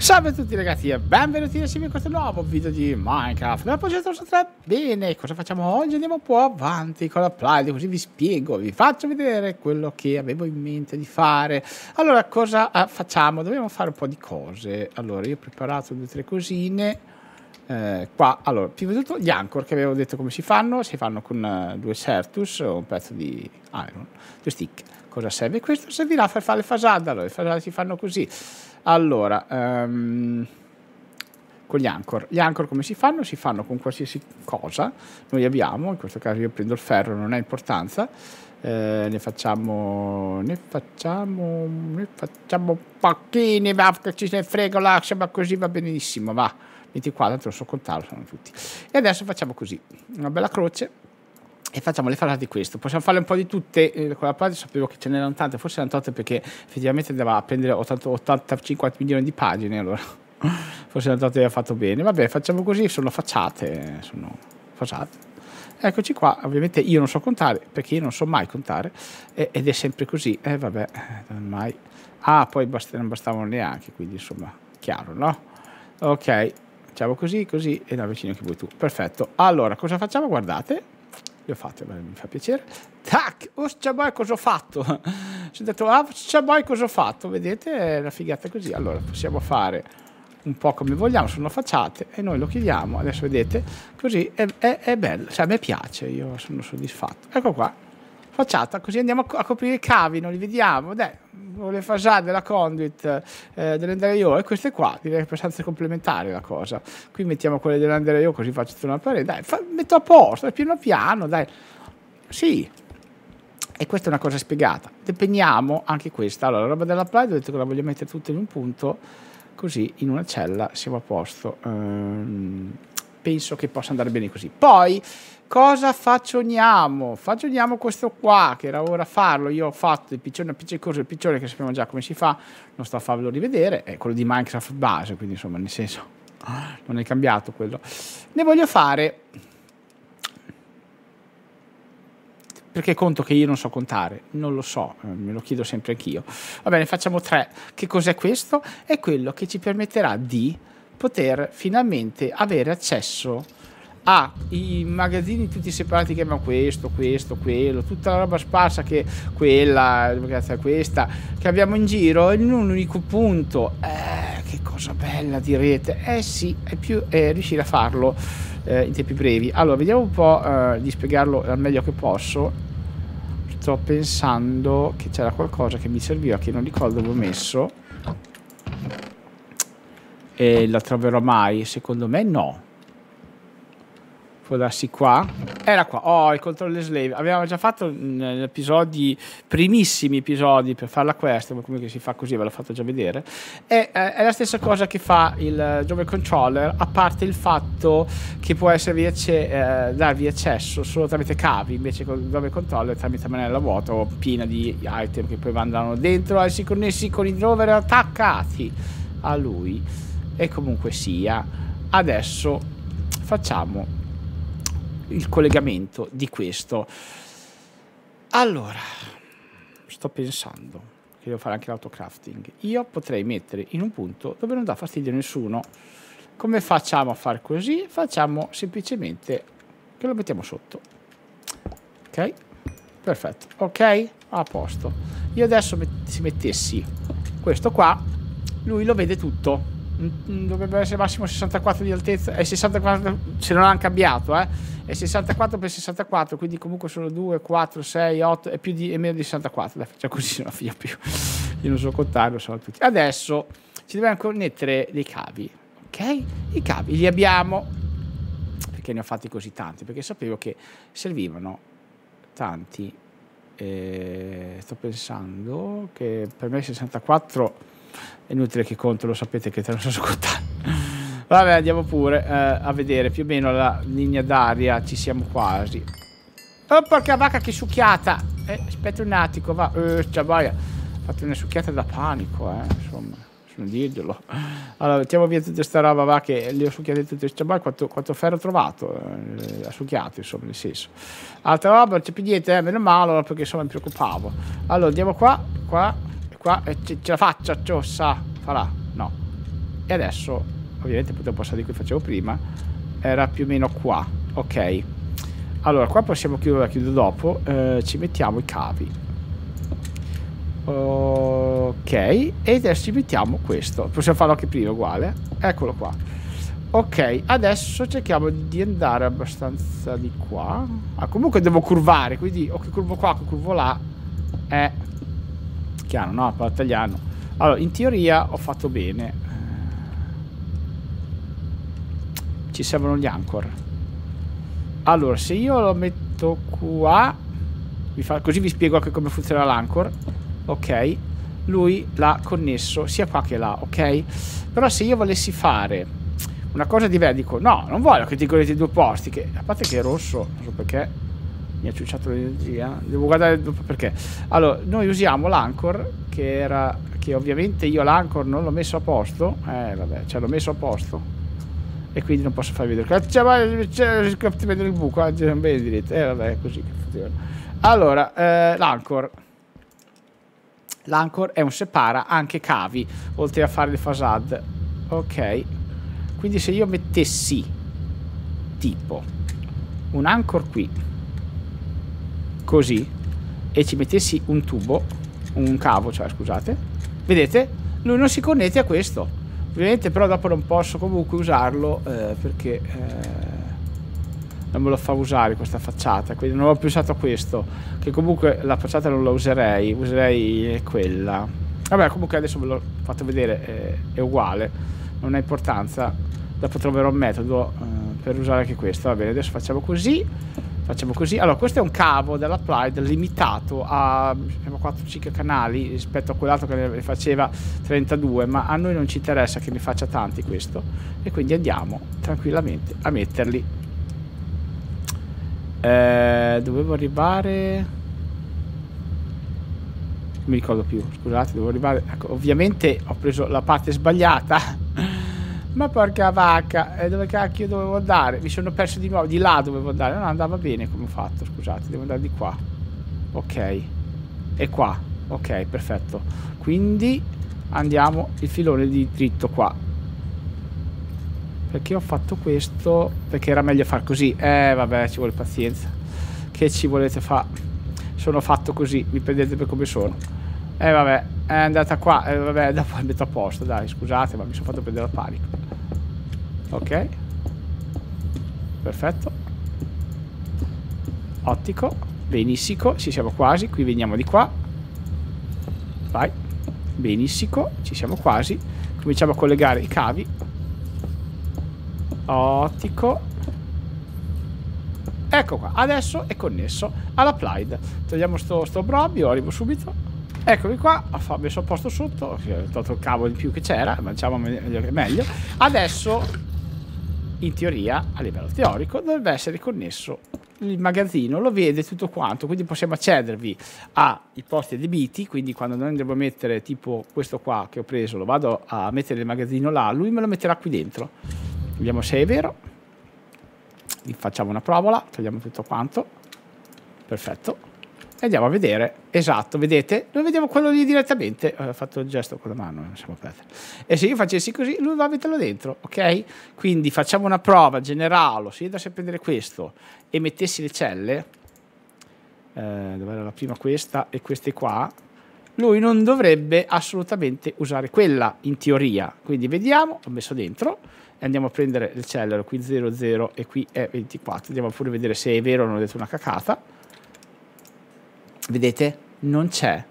Salve a tutti ragazzi e benvenuti assieme in questo nuovo video di Minecraft Nella progetto 3 Bene, cosa facciamo oggi? Andiamo un po' avanti con la playlist così vi spiego, vi faccio vedere quello che avevo in mente di fare Allora, cosa ah, facciamo? Dobbiamo fare un po' di cose Allora, io ho preparato due o tre cosine eh, Qua, allora, prima di tutto gli anchor che avevo detto come si fanno Si fanno con eh, due Certus o un pezzo di iron, due stick Cosa serve questo? Servirà per fare le fasada Allora, le fasada si fanno così allora, um, con gli anchor. Gli anchor come si fanno? Si fanno con qualsiasi cosa. Noi abbiamo, in questo caso io prendo il ferro, non ha importanza. Eh, ne facciamo ne facciamo ne facciamo pochini ma che ci ne frega l'axe ma così va benissimo va 24 non so contarlo sono tutti e adesso facciamo così una bella croce e facciamo le farà di questo. Possiamo farle un po' di tutte, eh, la parte sapevo che ce n'erano tante, forse erano tante perché effettivamente andava a prendere 80, 85 milioni di pagine, allora forse erano tante aveva fatto bene. Vabbè, facciamo così, sono facciate, sono facciate. Eccoci qua, ovviamente io non so contare perché io non so mai contare eh, ed è sempre così, e eh, vabbè, eh, ormai. Ah, poi bast- non bastavano neanche, quindi insomma, chiaro, no? Ok, facciamo così, così e da vicino che vuoi tu. Perfetto. Allora, cosa facciamo? Guardate li ho fatti, beh, mi fa piacere. Tac! Uscia boy, cosa ho fatto? Ci ho detto, ah, boy, cosa ho fatto? Vedete, è una figata così. Allora, possiamo fare un po' come vogliamo, sono facciate e noi lo chiudiamo. adesso vedete, così è, è, è bello, cioè a me piace, io sono soddisfatto. Ecco qua facciata, così andiamo a, coprire i cavi, non li vediamo. Dai, le fasciate della conduit eh, dell'Andrea e queste qua, direi abbastanza complementare la cosa. Qui mettiamo quelle dell'Andrea così faccio tutta una parete. Dai, fa, metto a posto, piano piano, dai. Sì, e questa è una cosa spiegata. Depegniamo anche questa. Allora, la roba dell'apply, ho detto che la voglio mettere tutta in un punto, così in una cella siamo a posto. Ehm, penso che possa andare bene così. Poi cosa fagioniamo? Fagioniamo questo qua, che era ora farlo. Io ho fatto il piccione il appiccicoso, il piccione che sappiamo già come si fa, non sto a farlo rivedere, è quello di Minecraft base, quindi insomma, nel senso, non è cambiato quello. Ne voglio fare... Perché conto che io non so contare, non lo so, eh, me lo chiedo sempre anch'io. Va bene, facciamo tre. Che cos'è questo? È quello che ci permetterà di poter finalmente avere accesso ai magazzini tutti separati che abbiamo questo, questo, quello, tutta la roba sparsa che quella, grazie a questa, che abbiamo in giro in un unico punto. Eh, che cosa bella direte. Eh sì, è più eh, riuscire a farlo eh, in tempi brevi. Allora, vediamo un po' eh, di spiegarlo al meglio che posso. Sto pensando che c'era qualcosa che mi serviva che non ricordo avevo messo e la troverò mai? Secondo me no. Può darsi qua. Era qua. Oh, il controller slave. Avevamo già fatto episodi, primissimi episodi per farla questa, ma comunque si fa così, ve l'ho fatto già vedere. E, eh, è la stessa cosa che fa il eh, Jove Controller, a parte il fatto che può acce eh, darvi accesso solo tramite cavi, invece con il Jove Controller tramite manella vuota o piena di item che poi andranno dentro a si connessi con i drover attaccati a lui e comunque sia adesso facciamo il collegamento di questo allora sto pensando che devo fare anche l'autocrafting io potrei mettere in un punto dove non dà fastidio a nessuno come facciamo a far così facciamo semplicemente che lo mettiamo sotto ok perfetto ok a posto io adesso met se mettessi questo qua lui lo vede tutto Mm, dovrebbe essere massimo 64 di altezza è 64 se non l'hanno cambiato eh? è 64 per 64 quindi comunque sono 2 4 6 8 e più di e meno di 64 dai facciamo così se no figlia più io non so contare lo so tutti adesso ci dobbiamo connettere dei cavi ok i cavi li abbiamo perché ne ho fatti così tanti perché sapevo che servivano tanti eh, sto pensando che per me 64 è inutile che conto, lo sapete che te lo so ascoltare. Vabbè, andiamo pure eh, a vedere più o meno la linea d'aria. Ci siamo quasi. Oh, porca vacca, che succhiata! Eh, aspetta un attimo, va. Eh, ciabaia. Fate una succhiata da panico, eh, insomma sono dirglielo. Allora, mettiamo via tutta questa roba, va, che le ho succhiate tutte queste cioè, roba, quanto, quanto ferro ho trovato, eh, ha succhiato, insomma, nel senso. Altra roba, non c'è più niente, eh, meno male, perché insomma mi preoccupavo. Allora, andiamo qua, qua, qua e eh, ce, ce la faccia, ciossa. Farà. No. E adesso, ovviamente potevo passare di qui facevo prima. Era più o meno qua. Ok. Allora, qua possiamo chiudere, la chiudo dopo. Eh, ci mettiamo i cavi. Ok. E adesso ci mettiamo questo. Possiamo farlo anche prima uguale. Eccolo qua. Ok, adesso cerchiamo di andare abbastanza di qua. Ah, comunque devo curvare, quindi o che curvo qua, o che curvo là. Eh chiaro, no? Parla Allora, in teoria ho fatto bene. Ci servono gli anchor. Allora, se io lo metto qua, vi fa, così vi spiego anche come funziona l'anchor. Ok, lui l'ha connesso sia qua che là, ok? Però se io volessi fare una cosa diversa, dico no, non voglio che ti godete due posti, che a parte che è rosso, non so perché mi ha ciucciato l'energia devo guardare dopo perché allora noi usiamo l'anchor che era che ovviamente io l'anchor non l'ho messo a posto eh vabbè cioè l'ho messo a posto e quindi non posso farvi vedere c'è cioè, cioè, cioè, vedere il buco eh, eh vabbè così allora eh, l'anchor l'anchor è un separa anche cavi oltre a fare le fasad ok quindi se io mettessi tipo un anchor qui così e ci mettessi un tubo, un cavo, cioè scusate, vedete, lui non si connette a questo. Ovviamente però dopo non posso comunque usarlo eh, perché eh, non me lo fa usare questa facciata, quindi non ho più usato questo, che comunque la facciata non la userei, userei quella. Vabbè comunque adesso ve l'ho fatto vedere, eh, è uguale, non ha importanza, dopo troverò un metodo eh, per usare anche questo, va bene, adesso facciamo così Facciamo così. Allora, questo è un cavo dell'applied limitato a 4 circa canali rispetto a quell'altro che ne faceva 32, ma a noi non ci interessa che ne faccia tanti questo. E quindi andiamo tranquillamente a metterli. Eh, dovevo arrivare Non mi ricordo più, scusate, devo arrivare. Ecco, ovviamente ho preso la parte sbagliata ma porca vacca, eh, dove cacchio dovevo andare? Mi sono perso di nuovo, di là dovevo andare. Non andava bene come ho fatto, scusate, devo andare di qua. Ok. E qua. Ok, perfetto. Quindi andiamo il filone di dritto qua. Perché ho fatto questo? Perché era meglio far così. Eh, vabbè, ci vuole pazienza. Che ci volete fare? Sono fatto così, mi prendete per come sono. Eh, vabbè, è andata qua. Eh, vabbè, dopo la metto a posto, dai, scusate, ma mi sono fatto prendere la panico. Ok. Perfetto. Ottico. Benissimo, Ci siamo quasi. Qui veniamo di qua. Vai. Benissimo, Ci siamo quasi. Cominciamo a collegare i cavi. Ottico. Ecco qua, adesso è connesso all'applied. Togliamo sto, sto brobio, arrivo subito. Eccomi qua, ho messo a posto sotto, ho tolto il cavo di più che c'era, ma diciamo meglio meglio. Adesso in teoria, a livello teorico, dovrebbe essere connesso il magazzino, lo vede tutto quanto, quindi possiamo accedervi ai posti adibiti, quindi quando noi andremo a mettere tipo questo qua che ho preso, lo vado a mettere nel magazzino là, lui me lo metterà qui dentro. Vediamo se è vero. Vi facciamo una provola, togliamo tutto quanto. Perfetto. Andiamo a vedere, esatto, vedete? Noi vediamo quello lì direttamente. Ho eh, fatto il gesto con la mano, non eh, siamo aperti. E se io facessi così, lui va a metterlo dentro, ok? Quindi facciamo una prova generale. Se io andassi a prendere questo e mettessi le celle, eh, dove era la prima questa e queste qua, lui non dovrebbe assolutamente usare quella in teoria. Quindi vediamo, ho messo dentro andiamo a prendere il cellero qui 00 e qui è 24. Andiamo pure a vedere se è vero o non ho detto una cacata Vedete? Non c'è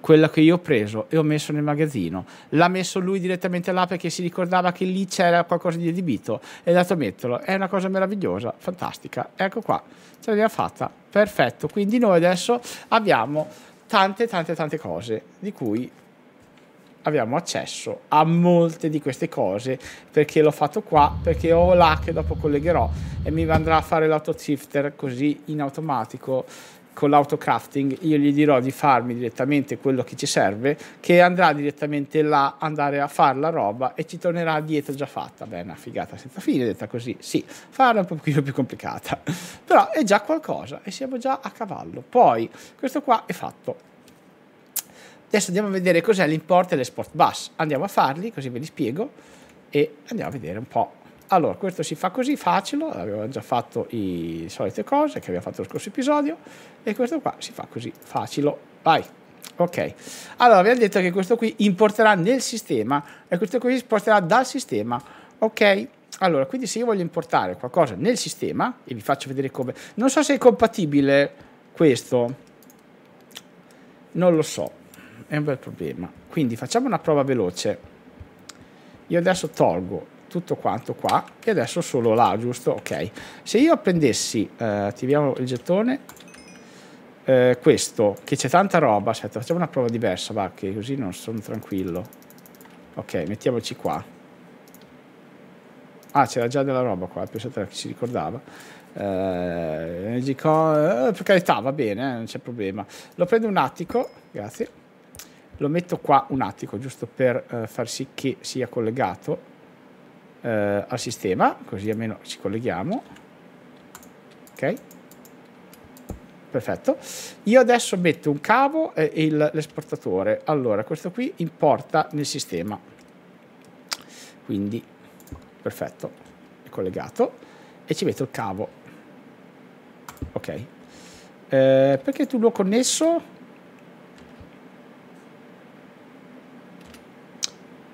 quella che io ho preso e ho messo nel magazzino. L'ha messo lui direttamente là perché si ricordava che lì c'era qualcosa di adibito e è andato a metterlo. È una cosa meravigliosa, fantastica. Ecco qua, ce l'abbiamo fatta. Perfetto. Quindi noi adesso abbiamo tante, tante, tante cose di cui abbiamo accesso a molte di queste cose perché l'ho fatto qua, perché ho là che dopo collegherò e mi andrà a fare l'autosifter così in automatico con l'autocrafting io gli dirò di farmi direttamente quello che ci serve, che andrà direttamente là, andare a fare la roba e ci tornerà dietro già fatta. Beh, una figata senza fine, detta così. Sì, farla un pochino più complicata, però è già qualcosa e siamo già a cavallo. Poi, questo qua è fatto. Adesso andiamo a vedere cos'è l'import e l'esport bus. Andiamo a farli, così ve li spiego e andiamo a vedere un po' Allora, questo si fa così, facile, abbiamo già fatto le solite cose che abbiamo fatto lo scorso episodio e questo qua si fa così, facile, vai. Ok, allora vi ho detto che questo qui importerà nel sistema e questo qui sposterà dal sistema. Ok, allora quindi se io voglio importare qualcosa nel sistema e vi faccio vedere come... Non so se è compatibile questo, non lo so, è un bel problema. Quindi facciamo una prova veloce. Io adesso tolgo tutto quanto qua e adesso solo là, giusto? Ok. Se io prendessi, eh, attiviamo il gettone, eh, questo, che c'è tanta roba, aspetta, facciamo una prova diversa, va, che così non sono tranquillo. Ok, mettiamoci qua. Ah, c'era già della roba qua, pensate che si ricordava. Eh, eh, per carità, va bene, eh, non c'è problema. Lo prendo un attico, grazie. Lo metto qua un attico, giusto per eh, far sì che sia collegato eh, al sistema, così almeno ci colleghiamo. Ok, perfetto. Io adesso metto un cavo e l'esportatore. Allora, questo qui importa nel sistema. Quindi, perfetto, è collegato. E ci metto il cavo. Ok. Eh, perché tu l'ho connesso?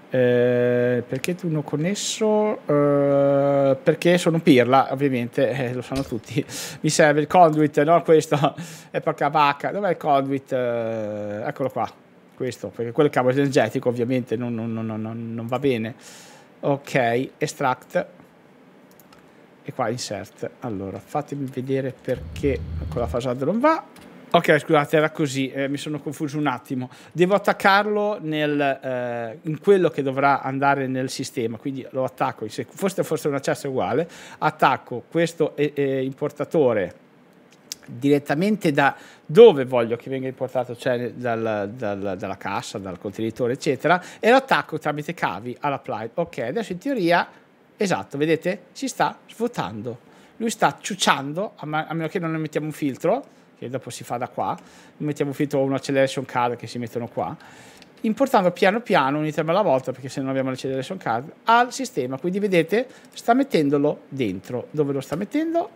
Eh, perché tu non connesso? Eh, perché sono pirla, ovviamente, eh, lo sanno tutti. Mi serve il conduit, no questo. è eh, porca vacca. Dov'è il conduit? Eh, eccolo qua. Questo, perché quel cavo energetico ovviamente non, non, non, non, va bene. Ok, extract. E qua insert. Allora, fatemi vedere perché con la fasata non va. Ok, scusate, era così, eh, mi sono confuso un attimo. Devo attaccarlo nel, eh, in quello che dovrà andare nel sistema, quindi lo attacco, se fosse, fosse un accesso uguale, attacco questo eh, eh, importatore direttamente da dove voglio che venga importato, cioè dal, dal, dalla cassa, dal contenitore, eccetera, e lo attacco tramite cavi all'applied. Ok, adesso in teoria, esatto, vedete, si sta svuotando. Lui sta ciucciando, a, a meno che non ne mettiamo un filtro, che dopo si fa da qua, mettiamo finito un acceleration card che si mettono qua, importando piano piano un item alla volta, perché se non abbiamo l'acceleration card, al sistema. Quindi vedete, sta mettendolo dentro. Dove lo sta mettendo?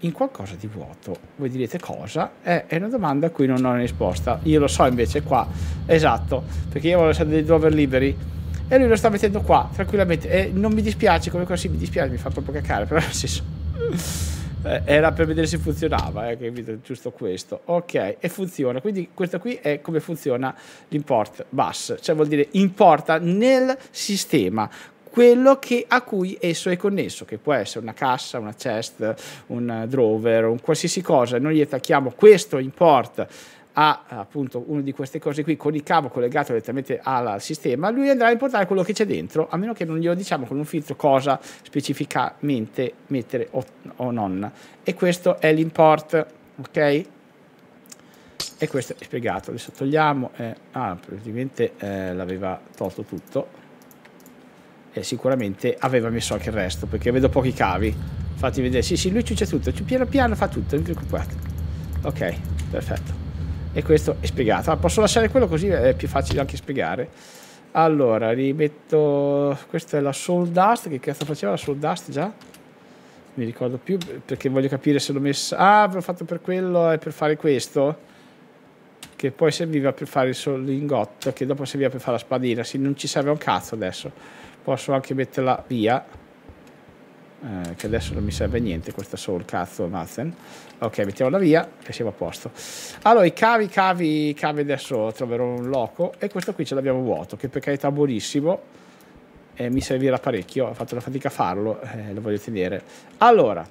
In qualcosa di vuoto. Voi direte cosa? Eh, è una domanda a cui non ho una risposta. Io lo so invece qua, esatto, perché io voglio essere dei rover liberi e lui lo sta mettendo qua tranquillamente e non mi dispiace come cosa mi dispiace mi fa proprio cacare però nel senso eh, era per vedere se funzionava, eh, giusto questo. Ok, e funziona. Quindi questo qui è come funziona l'import bus, cioè vuol dire importa nel sistema quello che, a cui esso è connesso, che può essere una cassa, una chest, un eh, drawer, un qualsiasi cosa. Noi gli attacchiamo questo import a appunto una di queste cose qui con il cavo collegato direttamente al sistema, lui andrà a importare quello che c'è dentro, a meno che non glielo diciamo con un filtro cosa specificamente mettere o, o non. E questo è l'import, ok? E questo è spiegato, adesso togliamo, eh, ah, praticamente eh, l'aveva tolto tutto e sicuramente aveva messo anche il resto, perché vedo pochi cavi. Fatti vedere, sì sì, lui ci c'è tutto, piano piano fa tutto, non preoccupate. Ok, perfetto e questo è spiegato. Ah, posso lasciare quello così è più facile anche spiegare. Allora, rimetto... Questa è la Soul Dust. Che cazzo faceva la Soul Dust già? Mi ricordo più perché voglio capire se l'ho messa... Ah, l'ho fatto per quello e per fare questo. Che poi serviva per fare il solingotto, che dopo serviva per fare la spadina. Sì, non ci serve un cazzo adesso. Posso anche metterla via. Eh, che adesso non mi serve niente questa soul cazzo Nathan ok mettiamola via e siamo a posto allora i cavi cavi cavi adesso troverò un loco e questo qui ce l'abbiamo vuoto che per carità buonissimo e mi servirà parecchio ho fatto la fatica a farlo e eh, lo voglio tenere allora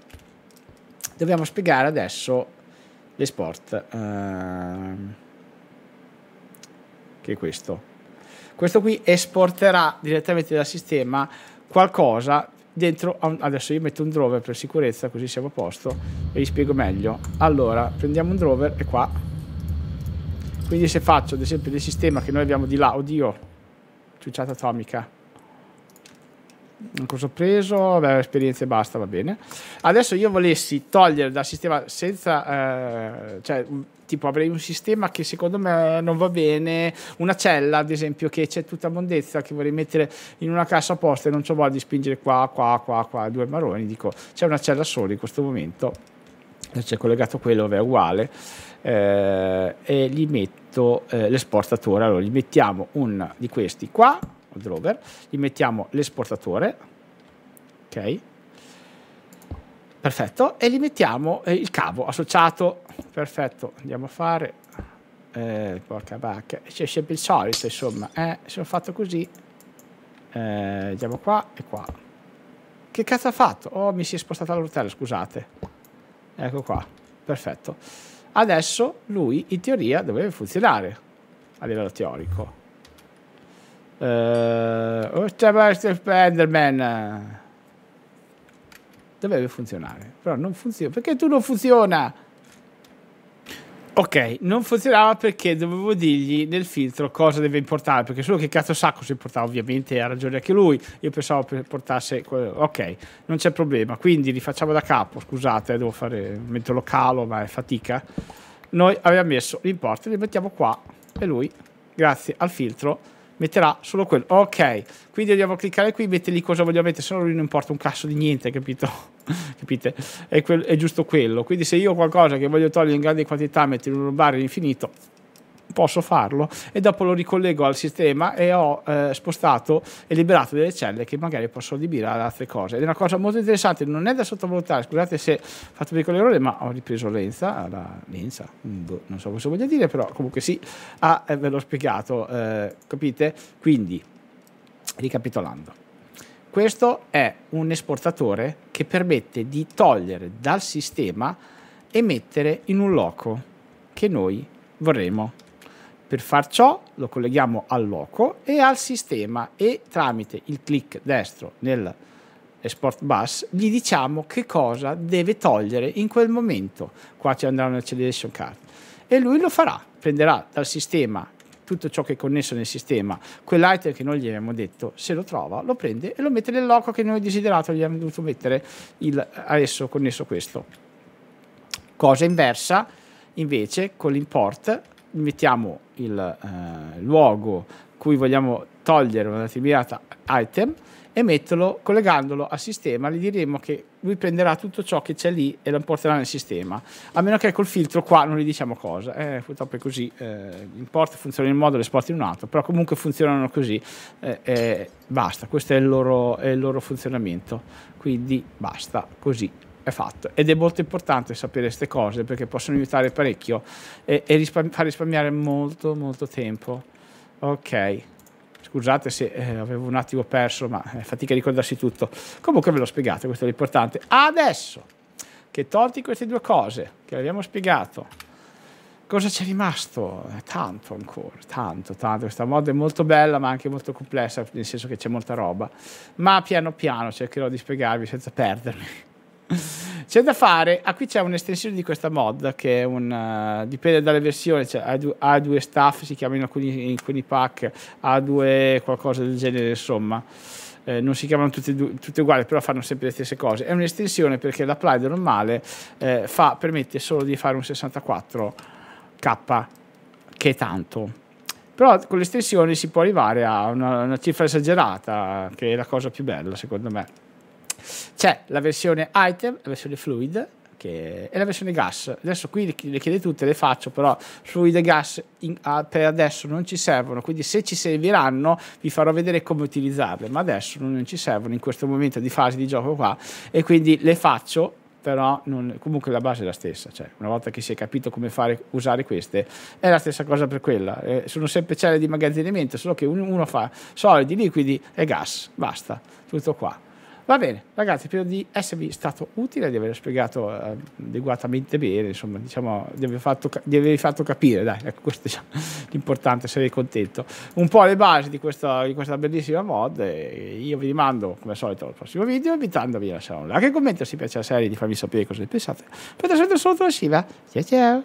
dobbiamo spiegare adesso l'esport ehm, che è questo questo qui esporterà direttamente dal sistema qualcosa dentro un, adesso io metto un drover per sicurezza così siamo a posto e vi spiego meglio allora prendiamo un drover e qua quindi se faccio ad esempio del sistema che noi abbiamo di là oddio ciucciata atomica cosa ho preso? Vabbè, esperienze e basta, va bene. Adesso io volessi togliere dal sistema senza... Eh, cioè, tipo avrei un sistema che secondo me non va bene, una cella ad esempio che c'è tutta mondezza che vorrei mettere in una cassa apposta e non ho voglia di spingere qua, qua, qua, qua, due marroni, dico c'è una cella sola in questo momento, c'è collegato quello, vabbè, è uguale, eh, e gli metto eh, l'esportatore, allora gli mettiamo un di questi qua Drover, gli mettiamo l'esportatore, ok, perfetto, e gli mettiamo eh, il cavo associato, perfetto, andiamo a fare, eh, porca vacca, c'è sempre il solito, insomma, eh, sono fatto così, eh, andiamo qua e qua, che cazzo ha fatto? Oh, mi si è spostata la rotella, scusate, ecco qua, perfetto, adesso lui in teoria dovrebbe funzionare a livello teorico, Uh, eh, Octaverse oh, Spider-Man dovrebbe funzionare, però non funziona. Perché tu non funziona? Ok, non funzionava perché dovevo dirgli nel filtro cosa deve importare, perché solo che cazzo sa cosa importava, ovviamente ha ragione anche lui, io pensavo che portasse... Ok, non c'è problema, quindi rifacciamo da capo, scusate, devo fare... metto lo calo, ma è fatica. Noi abbiamo messo l'importo, li mettiamo qua e lui, grazie al filtro, metterà solo quello. Ok, quindi andiamo a cliccare qui, mette cosa voglio mettere, se no lui non importa un cazzo di niente, capito? Capite? È, è, giusto quello. Quindi se io ho qualcosa che voglio togliere in grandi quantità, metterlo in un bar all'infinito, posso farlo e dopo lo ricollego al sistema e ho eh, spostato e liberato delle celle che magari posso adibire ad altre cose. Ed è una cosa molto interessante, non è da sottovalutare, scusate se ho fatto un piccolo errore, ma ho ripreso Lenza, la Lenza, mm, boh, non so cosa voglia dire, però comunque sì, ah, ve l'ho spiegato, eh, capite? Quindi, ricapitolando. Questo è un esportatore che permette di togliere dal sistema e mettere in un loco che noi vorremmo per far ciò lo colleghiamo al loco e al sistema e tramite il clic destro nel Sport Bus gli diciamo che cosa deve togliere in quel momento. Qua ci andrà acceleration card e lui lo farà, prenderà dal sistema tutto ciò che è connesso nel sistema, quell'item che noi gli abbiamo detto, se lo trova, lo prende e lo mette nel loco che noi desiderato gli abbiamo dovuto mettere il, a connesso questo. Cosa inversa invece con l'import mettiamo il eh, luogo cui vogliamo togliere una determinata item e metterlo, collegandolo al sistema, gli diremo che lui prenderà tutto ciò che c'è lì e lo importerà nel sistema. A meno che col filtro qua non gli diciamo cosa. Eh, purtroppo è così. Eh, import funziona in un modo, l'esport in un altro, però comunque funzionano così. Eh, eh, basta, questo è il, loro, è il loro funzionamento. Quindi basta, così è fatto ed è molto importante sapere queste cose perché possono aiutare parecchio e, e risparmi far risparmiare molto molto tempo. Ok, scusate se eh, avevo un attimo perso ma è fatica a ricordarsi tutto. Comunque ve l'ho spiegato, questo è l'importante. Adesso che tolti queste due cose che abbiamo spiegato cosa c'è rimasto? Tanto ancora, tanto, tanto. Questa mod è molto bella ma anche molto complessa, nel senso che c'è molta roba. Ma piano piano cercherò di spiegarvi senza perdermi. c'è da fare, ah qui c'è un'estensione di questa mod che è un, eh, dipende dalle versioni, cioè A2 staff si chiamano in alcuni, alcuni pack, A2 qualcosa del genere insomma. Eh, non si chiamano tutte, tutte, uguali, però fanno sempre le stesse cose. È un'estensione perché la Pride normale eh, permette solo di fare un 64K, che è tanto. Però con l'estensione si può arrivare a una, una cifra esagerata, che è la cosa più bella secondo me. C'è la versione item, la versione fluid che è la versione gas. Adesso qui le chiede tutte, le faccio, però fluid e gas in, a, per adesso non ci servono, quindi se ci serviranno vi farò vedere come utilizzarle, ma adesso non ci servono in questo momento di fase di gioco qua e quindi le faccio però non, comunque la base è la stessa, cioè una volta che si è capito come fare, usare queste, è la stessa cosa per quella, eh, sono sempre celle di immagazzinamento, solo che uno fa solidi, liquidi e gas, basta, tutto qua. Va bene, ragazzi, spero di esservi stato utile, di aver spiegato eh, adeguatamente bene, insomma, diciamo, di aver fatto, di aver fatto capire, dai, ecco, questo è diciamo, l'importante, essere contento. Un po' le basi di questa, di questa bellissima mod, io vi rimando, come al solito, al prossimo video, invitandovi a lasciare un like e commento se vi piace la serie, di farmi sapere cosa ne pensate. Potete sempre sotto la sciva. Ciao ciao!